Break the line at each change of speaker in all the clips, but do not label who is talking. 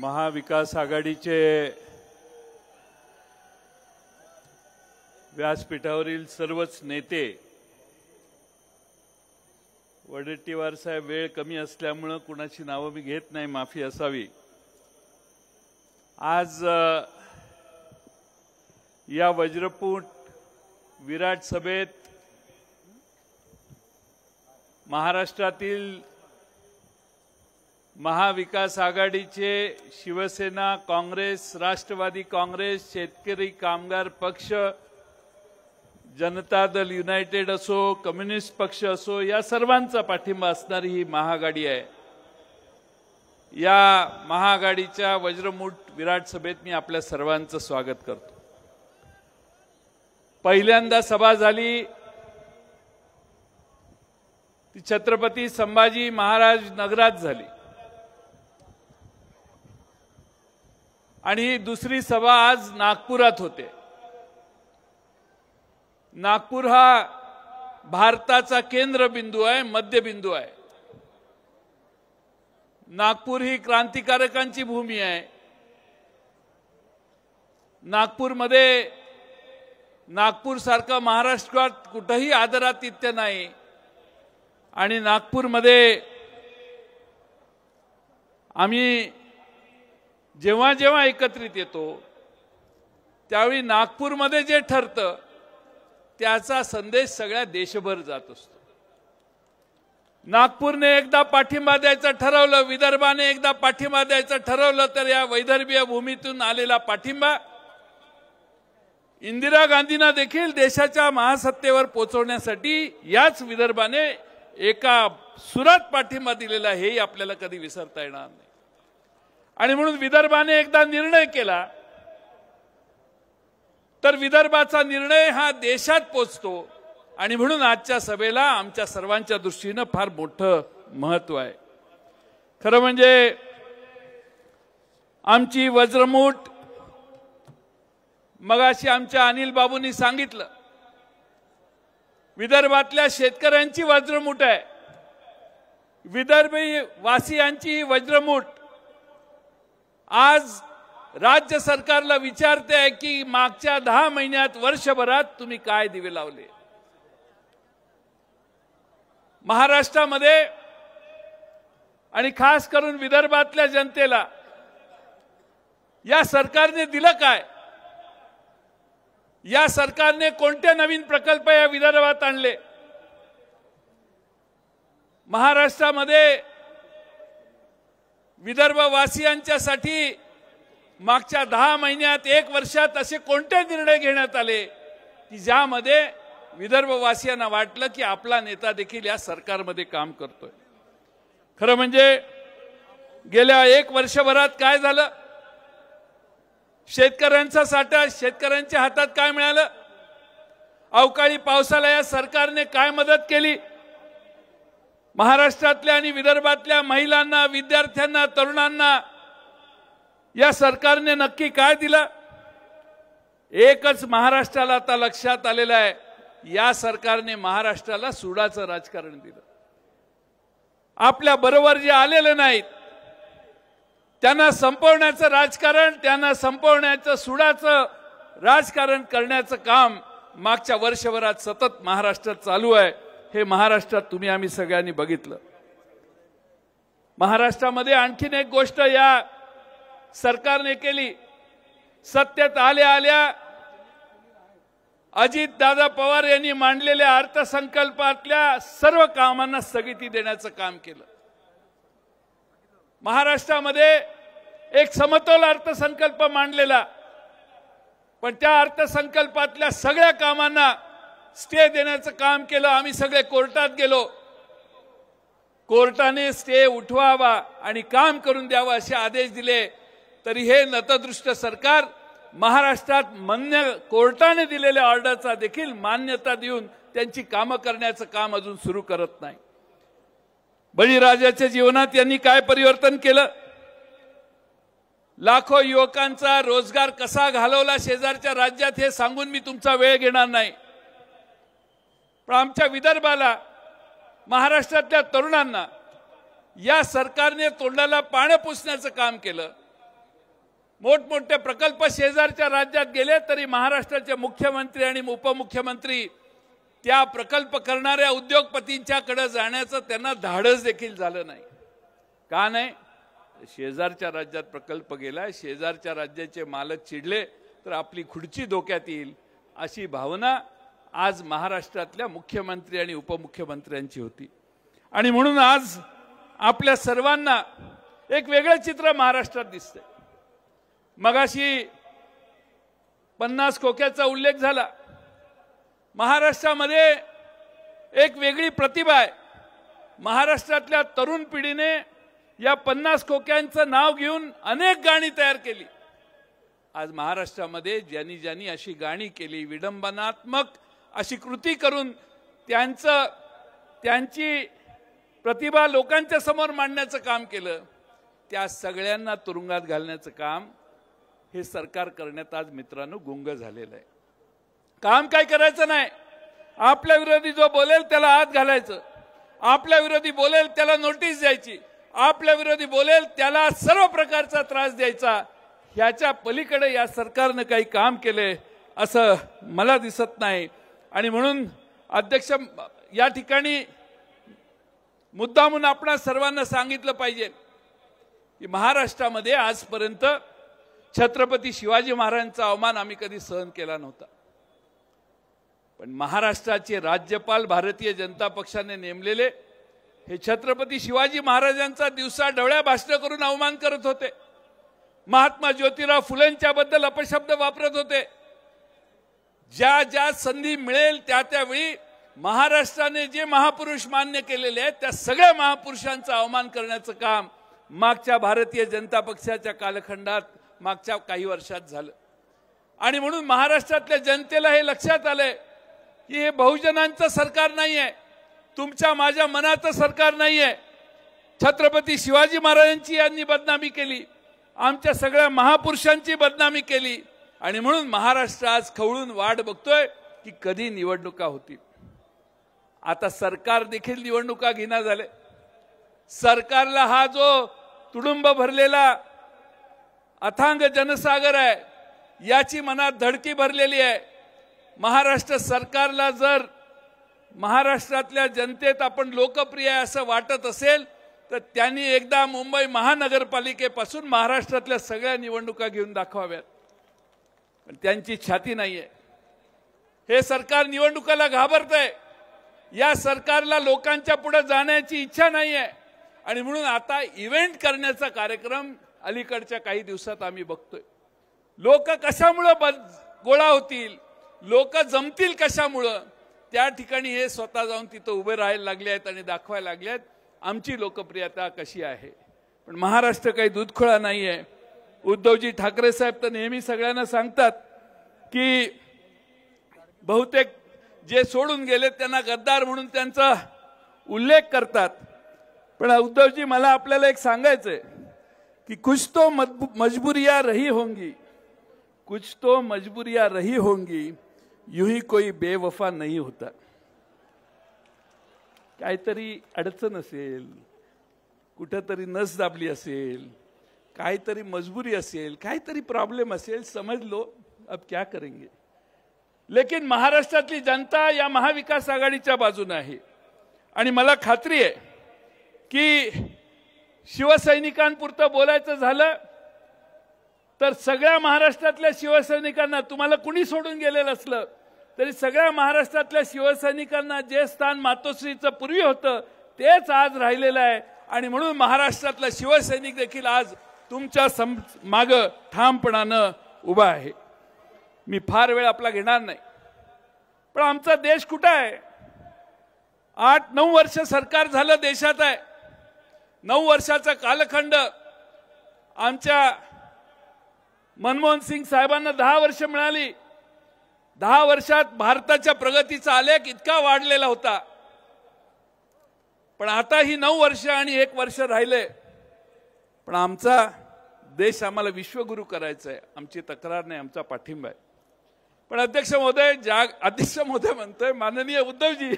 महाविकास आघाडीचे व्यासपीठावरील सर्वच नेते वडेट्टीवार साहेब वेळ कमी असल्यामुळं कुणाची नावं मी घेत नाही माफी असावी आज या वज्रपूट विराट सभेत महाराष्ट्रातील महाविकास आघाडीचे शिवसेना काँग्रेस राष्ट्रवादी काँग्रेस शेतकरी कामगार पक्ष जनता दल युनायटेड असो कम्युनिस्ट पक्ष असो या सर्वांचा पाठिंबा असणारी ही महाआघाडी आहे या महाआघाडीच्या वज्रमुठ विराट सभेत मी आपल्या सर्वांचं स्वागत करतो पहिल्यांदा सभा झाली ती छत्रपती संभाजी महाराज नगरात झाली आणि ही दुसरी सभा आज नागपुरात होते नागपूर हा भारताचा केंद्रबिंदू आहे मध्यबिंदू आहे नागपूर ही क्रांतिकारकांची भूमी आहे नागपूरमध्ये सारखं महाराष्ट्रात कुठंही आदरातिथ्य नाही आणि नागपूरमध्ये आम्ही जेव्हा जेव्हा एकत्रित येतो त्यावेळी नागपूरमध्ये जे ठरतं त्याचा संदेश सगळ्या देशभर जात असतो नागपूरने एकदा पाठिंबा द्यायचं ठरवलं विदर्भाने एकदा पाठिंबा द्यायचं ठरवलं तर या वैदर्भीय भूमीतून आलेला पाठिंबा इंदिरा गांधींना देखील देशाच्या महासत्तेवर पोचवण्यासाठी याच विदर्भाने एका सुरात पाठिंबा दिलेला हेही आपल्याला कधी विसरता येणार नाही आणि म्हणून विदर्भाने एकदा निर्णय केला तर विदर्भाचा निर्णय हा देशात पोचतो आणि म्हणून आजच्या सभेला आमच्या सर्वांच्या दृष्टीनं फार मोठं महत्व आहे खरं म्हणजे आमची वज्रमूठ मगाशी आमच्या अनिल बाबूंनी सांगितलं विदर्भातल्या शेतकऱ्यांची वज्रमूठ आहे विदर्भी वासियांची वज्रमूट वज्रमूठ आज राज्य सरकारला विचारते आहे की मागच्या दहा महिन्यात वर्षभरात तुम्ही काय दिवे लावले महाराष्ट्रामध्ये आणि खास करून विदर्भातल्या जनतेला या सरकारने दिलं काय या सरकारने कोणते नवीन प्रकल्प या विदर्भात आणले महाराष्ट्रामध्ये विदर्भवासियांच्यासाठी मागच्या दहा महिन्यात एक वर्षात असे कोणते निर्णय घेण्यात आले की ज्यामध्ये विदर्भवासियांना वाटलं की आपला नेता देखील या सरकारमध्ये काम करतोय खरं म्हणजे गेल्या एक वर्षभरात काय झालं शेतकऱ्यांचा साठा शेतकऱ्यांच्या हातात काय मिळालं अवकाळी पावसाला या सरकारने काय मदत केली महाराष्ट्रातल्या आणि विदर्भातल्या महिलांना विद्यार्थ्यांना तरुणांना या सरकारने नक्की काय दिलं एकच महाराष्ट्राला आता लक्षात आलेलं आहे या सरकारने महाराष्ट्राला सुडाचं राजकारण दिलं आपल्या बरोबर जे आलेले नाहीत त्यांना संपवण्याचं राजकारण त्यांना संपवण्याचं सुडाचं राजकारण करण्याचं काम मागच्या वर्षभरात सतत महाराष्ट्रात चालू आहे हे महाराष्ट्रात तुम्ही आम्ही सगळ्यांनी बघितलं महाराष्ट्रामध्ये आणखीन एक गोष्ट या सरकारने केली सत्तेत आल्या आल्या अजित दादा पवार यांनी मांडलेल्या अर्थसंकल्पातल्या सर्व कामांना स्थगिती देण्याचं काम केलं महाराष्ट्रामध्ये एक समतोल अर्थसंकल्प मांडलेला पण त्या अर्थसंकल्पातल्या सगळ्या कामांना स्टे देण्याचं काम केलं आम्ही सगळे कोर्टात गेलो कोर्टाने स्टे उठवावा आणि काम करून द्यावा असे आदेश दिले तरी हे नतदृष्ट सरकार महाराष्ट्रात मान्य कोर्टाने दिलेल्या ऑर्डरचा देखील मान्यता देऊन त्यांची कामं करण्याचं काम अजून सुरू करत नाही बळीराजाच्या जीवनात यांनी काय परिवर्तन केलं लाखो युवकांचा रोजगार कसा घालवला शेजारच्या राज्यात हे सांगून मी तुमचा वेळ घेणार नाही पण आमच्या विदर्भाला महाराष्ट्रातल्या तरुणांना या सरकारने तोंडाला पाणी पुसण्याचं काम केलं मोठमोठे प्रकल्प शेजारच्या राज्यात गेले तरी महाराष्ट्राचे मुख्यमंत्री आणि उपमुख्यमंत्री त्या प्रकल्प करणाऱ्या उद्योगपतींच्याकडे जाण्याचं त्यांना धाडस देखील झालं नाही का नाही शेजारच्या राज्यात प्रकल्प गेला शेजारच्या राज्याचे मालक चिडले तर आपली खुर्ची धोक्यात येईल अशी भावना आज महाराष्ट्रातल्या मुख्यमंत्री आणि उपमुख्यमंत्र्यांची होती आणि म्हणून आज आपल्या सर्वांना एक वेगळं चित्र महाराष्ट्रात दिसतंय मगाशी पन्नास खोक्याचा उल्लेख झाला महाराष्ट्रामध्ये एक वेगळी प्रतिभा आहे महाराष्ट्रातल्या तरुण पिढीने या पन्नास खोक्यांचं नाव घेऊन अनेक गाणी तयार केली आज महाराष्ट्रामध्ये ज्यांनी ज्यांनी अशी गाणी केली विडंबनात्मक अशी कृती करून त्यांचं त्यांची प्रतिभा लोकांच्या समोर मांडण्याचं काम केलं त्या सगळ्यांना तुरुंगात घालण्याचं काम हे सरकार करण्यात आज मित्रांनो गुंग झालेलं आहे काम काय करायचं नाही आपल्या विरोधी जो बोलेल त्याला आत घालायचं आपल्या विरोधी बोलेल त्याला नोटीस द्यायची आपल्या विरोधी बोलेल त्याला सर्व प्रकारचा त्रास द्यायचा ह्याच्या पलीकडे या सरकारनं काही काम केले असं मला दिसत नाही आणि म्हणून अध्यक्ष या ठिकाणी मुद्दा म्हणून आपण सर्वांना सांगितलं पाहिजे की महाराष्ट्रामध्ये आजपर्यंत छत्रपती शिवाजी महाराजांचा अवमान आम्ही कधी सहन केला नव्हता पण महाराष्ट्राचे राज्यपाल भारतीय जनता पक्षाने नेमलेले हे छत्रपती शिवाजी महाराजांचा दिवसा डवळ्या भाषण करून अवमान करत होते महात्मा ज्योतिराव फुलेंच्या बद्दल अपशब्द वापरत होते ज्या ज्या संधी मिळेल त्या त्यावेळी महाराष्ट्राने जे महापुरुष मान्य केलेले आहेत त्या सगळ्या महापुरुषांचं अवमान करण्याचं काम मागच्या भारतीय जनता पक्षाच्या कालखंडात मागच्या काही वर्षात झालं आणि म्हणून महाराष्ट्रातल्या जनतेला हे लक्षात आलंय की हे बहुजनांचं सरकार नाही आहे तुमच्या माझ्या मनाचं सरकार नाही आहे छत्रपती शिवाजी महाराजांची यांनी बदनामी केली आमच्या सगळ्या महापुरुषांची बदनामी केली आणि म्हणून महाराष्ट्र आज खवळून वाट बघतोय की कधी निवडणुका होतील आता सरकार देखील निवडणुका घेणार झाले सरकारला हा जो तुडुंब भरलेला अथांग जनसागर आहे याची मनात धडकी भरलेली आहे महाराष्ट्र सरकारला जर महाराष्ट्रातल्या जनतेत आपण लोकप्रिय आहे असं वाटत असेल तर त्यांनी एकदा मुंबई महानगरपालिकेपासून महाराष्ट्रातल्या सगळ्या निवडणुका घेऊन दाखवाव्यात पण त्यांची छाती नाहीये हे सरकार निवडणुकाला घाबरत आहे या सरकारला लोकांच्या पुढे जाण्याची इच्छा नाहीये आणि म्हणून आता इव्हेंट करण्याचा कार्यक्रम अलीकडच्या काही दिवसात आम्ही बघतोय लोक कशामुळं गोळा होतील लोक जमतील कशामुळं त्या ठिकाणी हे स्वतः जाऊन तिथं उभे राहायला लागले आहेत आणि दाखवायला लागले आहेत आमची लोकप्रियता कशी आहे पण महाराष्ट्र काही दूधखोळा नाही आहे उद्धवजी ठाकरे साहेब तर नेहमी सगळ्यांना सांगतात की बहुतेक जे सोडून गेले त्यांना गद्दार म्हणून त्यांचा उल्लेख करतात पण उद्धवजी मला आपल्याला एक सांगायचं की कुछ तो मजबूरिया रही होंगी कुछ तो मजबूरिया रही होंगी युही कोई बेवफा नाही होता काहीतरी अडचण असेल कुठंतरी नस दाबली असेल काहीतरी मजबुरी असेल काहीतरी प्रॉब्लेम असेल समजलो अब क्या करेंगे लेकिन महाराष्ट्रातली जनता या महाविकास आघाडीच्या बाजूने आहे आणि मला खात्री आहे की शिवसैनिकांपुरतं बोलायचं झालं तर सगळ्या महाराष्ट्रातल्या शिवसैनिकांना तुम्हाला कुणी सोडून गेलेलं असलं तरी सगळ्या महाराष्ट्रातल्या शिवसैनिकांना जे स्थान मातोश्रीचं पूर्वी होतं तेच आज राहिलेलं आहे आणि म्हणून महाराष्ट्रातला शिवसैनिक देखील आज तुमच्या सम माग ठामपणानं उभा आहे मी फार वेळ आपला घेणार नाही पण आमचा देश कुठं आहे आठ नऊ वर्ष सरकार झालं देशात आहे नऊ वर्षाचा कालखंड आमच्या मनमोहन सिंग साहेबांना दहा वर्ष मिळाली दहा वर्षात भारताच्या प्रगतीचा आलेख इतका वाढलेला होता पण आता ही नऊ वर्ष आणि एक वर्ष राहिले पण आमचा देश आम्हाला विश्वगुरु करायचा आहे आमची तक्रार नाही आमचा पाठिंबा आहे पण अध्यक्ष महोदय जाग अध्यक्ष महोदय म्हणतोय माननीय उद्धवजी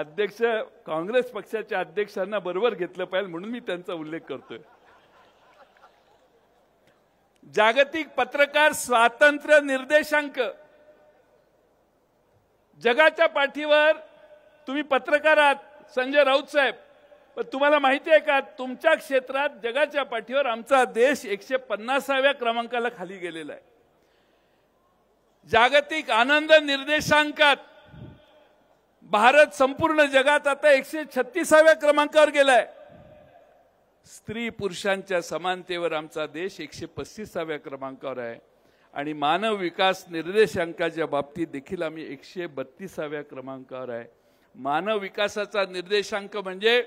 अध्यक्ष काँग्रेस पक्षाच्या अध्यक्षांना बरोबर घेतलं पाहिजे म्हणून मी त्यांचा उल्लेख करतोय जागतिक पत्रकार स्वातंत्र्य निर्देशांक जगाच्या पाठीवर तुम्ही पत्रकार आहात संजय राऊत साहेब पण तुम्हाला माहिती आहे का तुमच्या क्षेत्रात जगाच्या पाठीवर आमचा देश एकशे पन्नासाव्या क्रमांकाला खाली गेलेला आहे जागतिक आनंद निर्देशांकात भारत संपूर्ण जगात आता एकशे छत्तीसाव्या क्रमांकावर गेलाय स्त्री पुरुषांच्या समानतेवर आमचा देश एकशे पस्तीसाव्या क्रमांकावर आहे आणि मानव विकास निर्देशांकाच्या बाबतीत देखील आम्ही एकशे बत्तीसाव्या क्रमांकावर आहे मानव विकासाचा निर्देशांक म्हणजे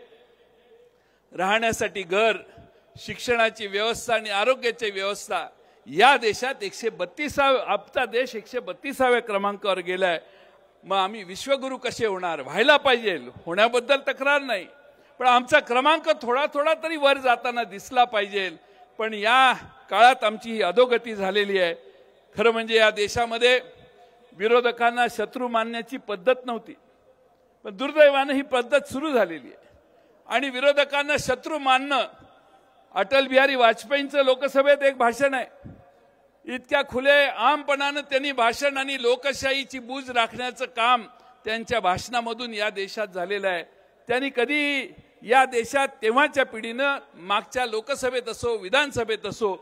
राहण्यासाठी घर शिक्षणाची व्यवस्था आणि आरोग्याची व्यवस्था या देशात एकशे बत्तीसाव्या आपचा देश एकशे बत्तीसाव्या क्रमांकावर गेलाय मग आम्ही विश्वगुरू कसे होणार व्हायला पाहिजे होण्याबद्दल तक्रार नाही पण आमचा क्रमांक थोडा थोडा तरी वर जाताना दिसला पाहिजे पण या काळात आमची ही अधोगती झालेली आहे खरं म्हणजे या देशामध्ये विरोधकांना शत्रू मानण्याची पद्धत नव्हती पण दुर्दैवानं ही पद्धत सुरू झालेली आहे आणि विरोधकांना शत्रू मानणं अटल बिहारी वाजपेयींचं लोकसभेत एक भाषण आहे इतक्या खुले आमपणानं त्यांनी भाषण आणि लोकशाहीची बूज राखण्याचं काम त्यांच्या भाषणामधून या देशात झालेलं आहे त्यांनी कधी या देशात तेव्हाच्या पिढीनं मागच्या लोकसभेत असो विधानसभेत असो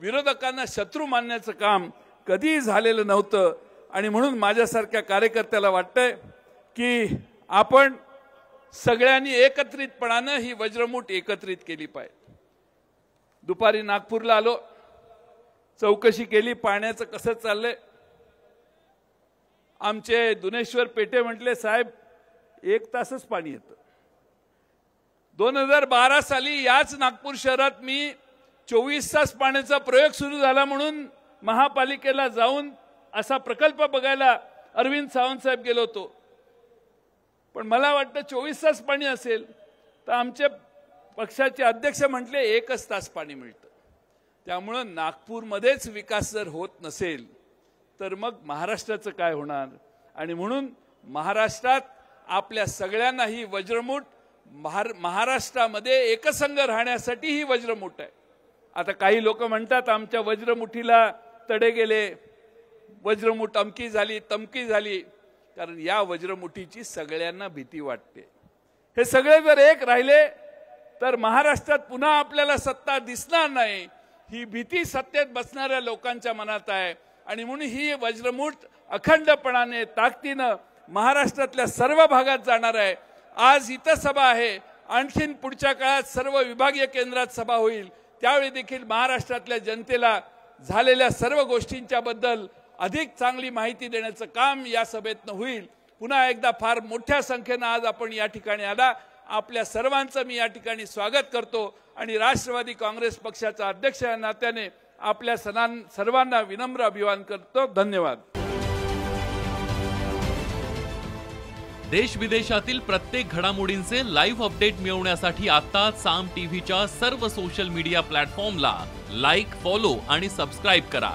विरोधकांना शत्रू मानण्याचं काम कधीही झालेलं नव्हतं आणि म्हणून माझ्यासारख्या कार्यकर्त्याला वाटतंय की आपण सगळ्यांनी एकत्रितपणानं ही वज्रमुठ एकत्रित केली पाहिजे दुपारी नागपूरला आलो चौकशी केली पाण्याचं कसं चाललंय आमचे दुनेश्वर पेटे म्हटले साहेब एक तासच पाणी येतं दोन हजार बारा साली याच नागपूर शहरात मी चोवीस तास पाण्याचा प्रयोग सुरू झाला म्हणून महापालिकेला जाऊन असा प्रकल्प बघायला अरविंद सावंत साहेब गेलो होतो पण मला वाटतं चोवीस तास पाणी असेल तर आमच्या पक्षाचे अध्यक्ष म्हटले एकच तास पाणी मिळतं त्यामुळं नागपूरमध्येच विकास जर होत नसेल तर मग महाराष्ट्राचं काय होणार आणि म्हणून महाराष्ट्रात आपल्या सगळ्यांनाही वज्रमूठ महार महाराष्ट्रामध्ये एकसंग राहण्यासाठी ही वज्रमूट आहे आता काही लोक म्हणतात आमच्या वज्रमुठीला तडे गेले वज्रमुठ अमकी झाली तमकी झाली कारण या वज्रमुठीची सगळ्यांना भीती वाटते हे सगळे जर एक राहिले तर महाराष्ट्रात पुन्हा आपल्याला सत्ता दिसणार नाही ही भीती सत्तेत बसणाऱ्या लोकांच्या मनात आहे आणि म्हणून ही वज्रमूठ अखंडपणाने ताकदीनं महाराष्ट्रातल्या सर्व भागात जाणार आहे आज इथं सभा आहे आणखीन पुढच्या काळात सर्व विभागीय केंद्रात सभा होईल त्यावेळी देखील महाराष्ट्रातल्या जनतेला झालेल्या सर्व गोष्टींच्या बद्दल अधिक चांगली माहिती देण्याचं काम या सभेतनं होईल पुन्हा एकदा फार मोठ्या संख्येनं आज आपण या ठिकाणी आला आपल्या सर्वांचं मी या ठिकाणी स्वागत करतो आणि राष्ट्रवादी काँग्रेस पक्षाचा अध्यक्ष या नात्याने आपल्या सणां सर्वांना विनम्र अभिवान करतो धन्यवाद देश विदेशातील प्रत्येक घडामोडींचे लाईव्ह अपडेट मिळवण्यासाठी आता साम टीव्हीच्या सर्व सोशल मीडिया प्लॅटफॉर्मला लाईक फॉलो आणि सबस्क्राईब करा